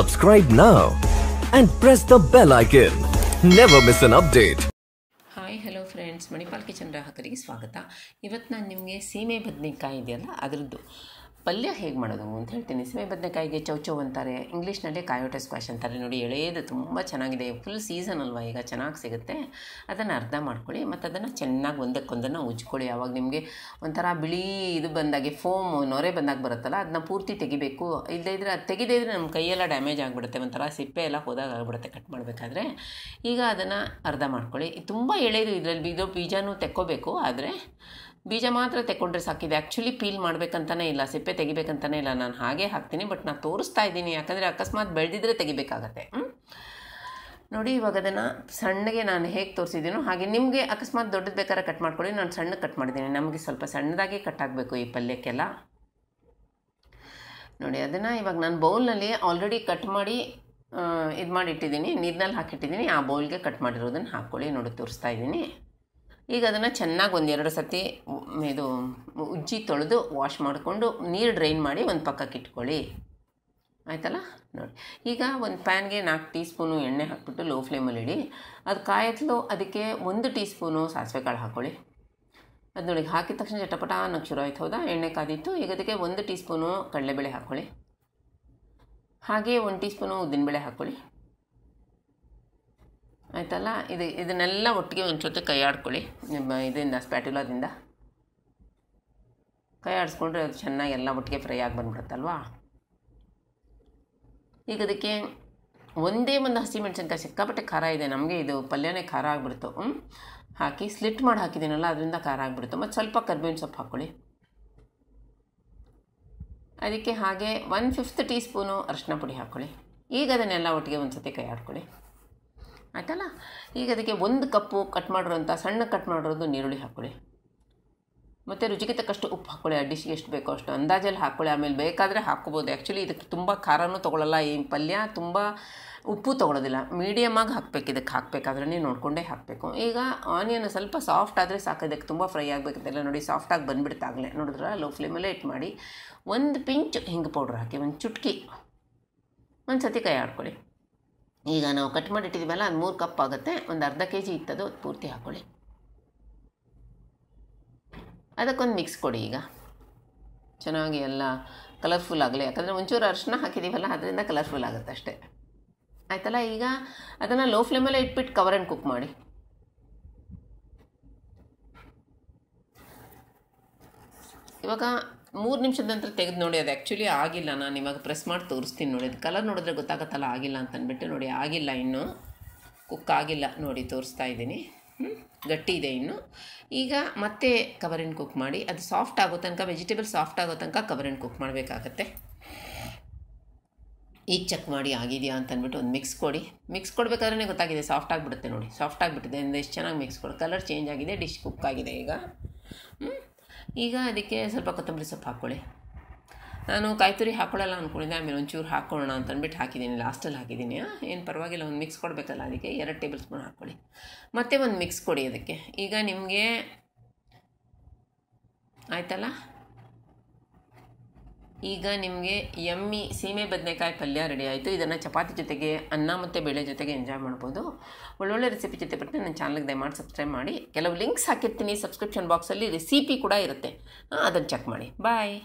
Subscribe now and press the bell icon. Never miss an update. Hi hello friends Manipal kitchen ಗ್ರಾಹಕರಿಗೆ ಸ್ವಾಗತ ಇವತ್ತು ನಾನು ನಿಮಗೆ ಸೀಮೆ ಬದನೆಕಾಯಿ ಇದೆಯಲ್ಲ ಅದರದ್ದು ಪಲ್ಯ ಹೇಗೆ ಮಾಡೋದು ಅಂತ ಹೇಳ್ತೀನಿ ಸೀಮೆ ಬದನೆಕಾಯಿಗೆ ಚೌಚೌ ಅಂತಾರೆ ಇಂಗ್ಲೀಷ್ನಲ್ಲಿ ಕಾಯೋಟೆ ಸ್ಕ್ವಾಶ್ ಅಂತಾರೆ ನೋಡಿ ಎಳೆಯದು ತುಂಬ ಚೆನ್ನಾಗಿದೆ ಫುಲ್ ಸೀಸನ್ ಅಲ್ವಾ ಈಗ ಚೆನ್ನಾಗಿ ಸಿಗುತ್ತೆ ಅದನ್ನು ಅರ್ಧ ಮಾಡ್ಕೊಳ್ಳಿ ಮತ್ತು ಅದನ್ನು ಚೆನ್ನಾಗಿ ಒಂದಕ್ಕೊಂದನ್ನು ಉಜ್ಕೊಳ್ಳಿ ಆವಾಗ ನಿಮಗೆ ಒಂಥರ ಬಿಳಿ ಇದು ಬಂದಾಗೆ ಫೋಮ್ ನೊರೆ ಬಂದಾಗ ಬರುತ್ತಲ್ಲ ಅದನ್ನ ಪೂರ್ತಿ ತೆಗಿಬೇಕು ಇಲ್ಲದೇ ಇದ್ದರೆ ಅದು ತೆಗೆದೇ ಇದ್ದರೆ ನಮ್ಮ ಕೈಯೆಲ್ಲ ಡ್ಯಾಮೇಜ್ ಆಗಿಬಿಡುತ್ತೆ ಒಂಥರ ಸಿಪ್ಪೆ ಎಲ್ಲ ಹೋದಾಗ ಆಗಿಬಿಡುತ್ತೆ ಕಟ್ ಮಾಡಬೇಕಾದ್ರೆ ಈಗ ಅದನ್ನು ಅರ್ಧ ಮಾಡ್ಕೊಳ್ಳಿ ತುಂಬ ಎಳೆಯದು ಇದರಲ್ಲಿ ಬೀಜ ಬೀಜನೂ ತೆಕ್ಕೋಬೇಕು ಆದರೆ ಬೀಜ ಮಾತ್ರ ತೆಕ್ಕೊಂಡ್ರೆ ಸಾಕಿದೆ ಆ್ಯಕ್ಚುಲಿ ಪೀಲ್ ಮಾಡಬೇಕಂತಾನೆ ಇಲ್ಲ ಸಿಪ್ಪೆ ತೆಗಿಬೇಕಂತಲೇ ಇಲ್ಲ ನಾನು ಹಾಗೆ ಹಾಕ್ತೀನಿ ಬಟ್ ನಾನು ತೋರಿಸ್ತಾ ಇದ್ದೀನಿ ಯಾಕಂದರೆ ಅಕಸ್ಮಾತ್ ಬೆಳೆದಿದ್ರೆ ತೆಗಿಬೇಕಾಗತ್ತೆ ನೋಡಿ ಇವಾಗ ಅದನ್ನು ಸಣ್ಣಗೆ ನಾನು ಹೇಗೆ ತೋರಿಸಿದ್ದೀನೋ ಹಾಗೆ ನಿಮಗೆ ಅಕಸ್ಮಾತ್ ದೊಡ್ಡದು ಬೇಕಾದ್ರೆ ಕಟ್ ಮಾಡ್ಕೊಳ್ಳಿ ನಾನು ಸಣ್ಣ ಕಟ್ ಮಾಡಿದ್ದೀನಿ ನಮಗೆ ಸ್ವಲ್ಪ ಸಣ್ಣದಾಗಿ ಕಟ್ ಆಗಬೇಕು ಈ ಪಲ್ಯಕ್ಕೆಲ್ಲ ನೋಡಿ ಅದನ್ನು ಇವಾಗ ನಾನು ಬೌಲ್ನಲ್ಲಿ ಆಲ್ರೆಡಿ ಕಟ್ ಮಾಡಿ ಇದು ಮಾಡಿಟ್ಟಿದ್ದೀನಿ ನೀರಿನಲ್ಲಿ ಹಾಕಿಟ್ಟಿದ್ದೀನಿ ಆ ಬೌಲ್ಗೆ ಕಟ್ ಮಾಡಿರೋದನ್ನು ಹಾಕ್ಕೊಳ್ಳಿ ನೋಡಿ ತೋರಿಸ್ತಾ ಇದ್ದೀನಿ ಈಗ ಅದನ್ನು ಚೆನ್ನಾಗಿ ಒಂದೆರಡು ಸತಿ ಇದು ಉಜ್ಜಿ ತೊಳೆದು ವಾಶ್ ಮಾಡಿಕೊಂಡು ನೀರು ಡ್ರೈನ್ ಮಾಡಿ ಒಂದು ಪಕ್ಕಕ್ಕೆ ಇಟ್ಕೊಳ್ಳಿ ಆಯ್ತಲ್ಲ ನೋಡಿ ಈಗ ಒಂದು ಪ್ಯಾನ್ಗೆ ನಾಲ್ಕು ಟೀ ಸ್ಪೂನು ಎಣ್ಣೆ ಹಾಕ್ಬಿಟ್ಟು ಲೋ ಫ್ಲೇಮಲ್ಲಿ ಇಡಿ ಅದು ಕಾಯತ್ಲು ಅದಕ್ಕೆ ಒಂದು ಟೀ ಸ್ಪೂನು ಸಾಸಿವೆ ಕಾಳು ಹಾಕ್ಕೊಳ್ಳಿ ಅದು ನೋಡಿ ಹಾಕಿದ ತಕ್ಷಣ ಚಟಪಟ ಅನ್ನೋಕ್ಕೆ ಶುರು ಆಯ್ತು ಹೌದಾ ಎಣ್ಣೆ ಕಾದಿತ್ತು ಈಗ ಅದಕ್ಕೆ ಒಂದು ಟೀ ಸ್ಪೂನು ಕಡಲೆಬೇಳೆ ಹಾಕ್ಕೊಳ್ಳಿ ಹಾಗೆ ಒಂದು ಟೀ ಸ್ಪೂನು ಉದ್ದಿನಬೇಳೆ ಹಾಕ್ಕೊಳ್ಳಿ ಆಯಿತಲ್ಲ ಇದು ಇದನ್ನೆಲ್ಲ ಒಟ್ಟಿಗೆ ಒಂದು ಜೊತೆ ಕೈ ನಿಮ್ಮ ಇದರಿಂದ ಸ್ಪ್ಯಾಟುಲಾದಿಂದ ಕೈ ಆಡಿಸ್ಕೊಂಡ್ರೆ ಅದು ಚೆನ್ನಾಗಿ ಎಲ್ಲ ಒಟ್ಟಿಗೆ ಫ್ರೈ ಆಗಿ ಬಂದ್ಬಿಡುತ್ತಲ್ವಾ ಈಗ ಅದಕ್ಕೆ ಒಂದೇ ಒಂದು ಹಸಿಮೆಣ್ಸಿನ್ಕಾಯಿ ಸಿಕ್ಕಾಪಟ್ಟೆ ಖಾರ ಇದೆ ನಮಗೆ ಇದು ಪಲ್ಯನೇ ಖಾರ ಆಗಿಬಿಡ್ತು ಹಾಕಿ ಸ್ಲಿಟ್ ಮಾಡಿ ಹಾಕಿದ್ದೀನಲ್ಲ ಅದರಿಂದ ಖಾರ ಆಗಿಬಿಡ್ತು ಮತ್ತು ಸ್ವಲ್ಪ ಕರ್ಬೇವಿನ ಸೊಪ್ಪು ಹಾಕ್ಕೊಳ್ಳಿ ಅದಕ್ಕೆ ಹಾಗೆ ಒನ್ ಫಿಫ್ತ್ ಟೀ ಸ್ಪೂನು ಅರಶಿನ ಪುಡಿ ಹಾಕ್ಕೊಳ್ಳಿ ಈಗ ಅದನ್ನೆಲ್ಲ ಒಟ್ಟಿಗೆ ಒಂದು ಸತಿ ಕೈ ಆಡ್ಕೊಳ್ಳಿ ಆಯಿತಲ್ಲ ಈಗ ಅದಕ್ಕೆ ಒಂದು ಕಪ್ಪು ಕಟ್ ಮಾಡಿರೋಂಥ ಸಣ್ಣ ಕಟ್ ಮಾಡಿರೋದು ನೀರುಳ್ಳಿ ಹಾಕ್ಕೊಳ್ಳಿ ಮತ್ತು ರುಚಿಗೆ ತಕ್ಕಷ್ಟು ಉಪ್ಪು ಹಾಕ್ಕೊಳ್ಳಿ ಆ ಡಿಶ್ಗೆ ಎಷ್ಟು ಬೇಕೋ ಅಷ್ಟು ಅಂದಾಜಲ್ಲಿ ಹಾಕ್ಕೊಳ್ಳಿ ಆಮೇಲೆ ಬೇಕಾದರೆ ಹಾಕ್ಕೋಬೋದು ಆ್ಯಕ್ಚುಲಿ ಇದಕ್ಕೆ ತುಂಬ ಖಾರನೂ ತೊಗೊಳಲ್ಲ ಈ ಪಲ್ಯ ತುಂಬ ಉಪ್ಪು ತೊಗೊಳೋದಿಲ್ಲ ಆಗಿ ಹಾಕ್ಬೇಕು ಇದಕ್ಕೆ ಹಾಕಬೇಕಾದ್ರೆ ನೋಡಿಕೊಂಡೇ ಹಾಕಬೇಕು ಈಗ ಆನಿಯನ್ ಸ್ವಲ್ಪ ಸಾಫ್ಟ್ ಆದರೆ ಸಾಕು ಇದಕ್ಕೆ ತುಂಬ ಫ್ರೈ ಆಗಬೇಕಂತೆಲ್ಲ ನೋಡಿ ಸಾಫ್ಟಾಗಿ ಬಂದುಬಿಡ್ತಾಗಲೇ ನೋಡಿದ್ರೆ ಲೋ ಫ್ಲೇಮಲ್ಲೇ ಇಟ್ ಮಾಡಿ ಒಂದು ಪಿಂಚ್ ಹಿಂಗೆ ಪೌಡ್ರ್ ಹಾಕಿ ಒಂದು ಚುಟ್ಕಿ ಒಂದು ಸತಿ ಕೈ ಆಡ್ಕೊಳ್ಳಿ ಈಗ ನಾವು ಕಟ್ ಮಾಡಿಟ್ಟಿದ್ದೀವಲ್ಲ ಅದು ಮೂರು ಕಪ್ ಆಗುತ್ತೆ ಒಂದು ಅರ್ಧ ಕೆ ಜಿ ಇತ್ತದು ಅದು ಪೂರ್ತಿ ಹಾಕ್ಕೊಳ್ಳಿ ಅದಕ್ಕೊಂದು ಮಿಕ್ಸ್ ಕೊಡಿ ಈಗ ಚೆನ್ನಾಗಿ ಎಲ್ಲ ಕಲರ್ಫುಲ್ ಆಗಲಿ ಯಾಕಂದರೆ ಒಂಚೂರು ಅರ್ಶನ ಹಾಕಿದ್ದೀವಲ್ಲ ಅದರಿಂದ ಕಲರ್ಫುಲ್ ಆಗುತ್ತೆ ಅಷ್ಟೇ ಆಯ್ತಲ್ಲ ಈಗ ಅದನ್ನು ಲೋ ಫ್ಲೇಮಲ್ಲೇ ಇಟ್ಬಿಟ್ಟು ಕವರ್ ಆ್ಯಂಡ್ ಕುಕ್ ಮಾಡಿ ಇವಾಗ ಮೂರು ನಿಮಿಷದ ನಂತರ ತೆಗೆದು ನೋಡಿ ಅದು ಆ್ಯಕ್ಚುಲಿ ಆಗಿಲ್ಲ ನಾನು ಇವಾಗ ಪ್ರೆಸ್ ಮಾಡಿ ತೋರಿಸ್ತೀನಿ ನೋಡಿ ಅದು ಕಲರ್ ನೋಡಿದ್ರೆ ಗೊತ್ತಾಗತ್ತಲ್ಲ ಆಗಿಲ್ಲ ಅಂತ ನೋಡಿ ಆಗಿಲ್ಲ ಇನ್ನೂ ಕುಕ್ ಆಗಿಲ್ಲ ನೋಡಿ ತೋರಿಸ್ತಾ ಇದ್ದೀನಿ ಗಟ್ಟಿ ಇದೆ ಇನ್ನು ಈಗ ಮತ್ತೆ ಕವರಿನ ಕುಕ್ ಮಾಡಿ ಅದು ಸಾಫ್ಟ್ ಆಗೋ ತನಕ ವೆಜಿಟೇಬಲ್ ಸಾಫ್ಟ್ ಆಗೋ ತನಕ ಕವರಿನ ಕುಕ್ ಮಾಡಬೇಕಾಗತ್ತೆ ಈಗ ಚೆಕ್ ಮಾಡಿ ಆಗಿದೆಯಾ ಅಂತಂದ್ಬಿಟ್ಟು ಒಂದು ಮಿಕ್ಸ್ ಕೊಡಿ ಮಿಕ್ಸ್ ಕೊಡಬೇಕಾದ್ರೆ ಗೊತ್ತಾಗಿದೆ ಸಾಫ್ಟ್ ಆಗಿಬಿಡುತ್ತೆ ನೋಡಿ ಸಾಫ್ಟ್ ಆಗಿಬಿಟ್ಟಿದೆ ಅಂದರೆ ಎಷ್ಟು ಚೆನ್ನಾಗಿ ಮಿಕ್ಸ್ ಕೊಡಿ ಕಲರ್ ಚೇಂಜ್ ಆಗಿದೆ ಡಿಶ್ ಕುಕ್ ಆಗಿದೆ ಈಗ ಈಗ ಅದಕ್ಕೆ ಸ್ವಲ್ಪ ಕೊತ್ತಂಬರಿ ಸೊಪ್ಪು ಹಾಕ್ಕೊಳ್ಳಿ ನಾನು ಕಾಯಿ ತುರಿ ಹಾಕ್ಕೊಳ್ಳಲ್ಲ ಅಂದ್ಕೊಂಡಿದ್ದೆ ಆಮೇಲೆ ಒಂಚೂರು ಹಾಕ್ಕೊಳ್ಳೋಣ ಅಂತ ಅಂದ್ಬಿಟ್ಟು ಹಾಕಿದ್ದೀನಿ ಲಾಸ್ಟಲ್ಲಿ ಹಾಕಿದ್ದೀನಿ ಏನು ಪರವಾಗಿಲ್ಲ ಒಂದು ಮಿಕ್ಸ್ ಕೊಡಬೇಕಲ್ಲ ಅದಕ್ಕೆ ಎರಡು ಟೇಬಲ್ ಸ್ಪೂನ್ ಹಾಕ್ಕೊಳ್ಳಿ ಮತ್ತೆ ಒಂದು ಮಿಕ್ಸ್ ಕೊಡಿ ಅದಕ್ಕೆ ಈಗ ನಿಮಗೆ ಆಯಿತಲ್ಲ ಈಗ ನಿಮಗೆ ಎಮ್ಮಿ ಸೀಮೆ ಬದನೆಕಾಯಿ ಪಲ್ಯ ರೆಡಿ ಆಯಿತು ಇದನ್ನು ಚಪಾತಿ ಜೊತೆಗೆ ಅನ್ನ ಮತ್ತು ಬೇಳೆ ಜೊತೆಗೆ ಎಂಜಾಯ್ ಮಾಡ್ಬೋದು ಒಳ್ಳೊಳ್ಳೆ ರೆಸಿಪಿ ಜೊತೆ ಬರ್ತೀನಿ ನನ್ನ ಚಾನಲ್ಗೆ ದಯಮಾಡಿ ಸಬ್ಸ್ಕ್ರೈಬ್ ಮಾಡಿ ಕೆಲವು ಲಿಂಕ್ಸ್ ಹಾಕಿರ್ತೀನಿ ಸಬ್ಸ್ಕ್ರಿಪ್ಷನ್ ಬಾಕ್ಸಲ್ಲಿ ರೆಸಿಪಿ ಕೂಡ ಇರುತ್ತೆ ಅದನ್ನು ಚೆಕ್ ಮಾಡಿ ಬಾಯ್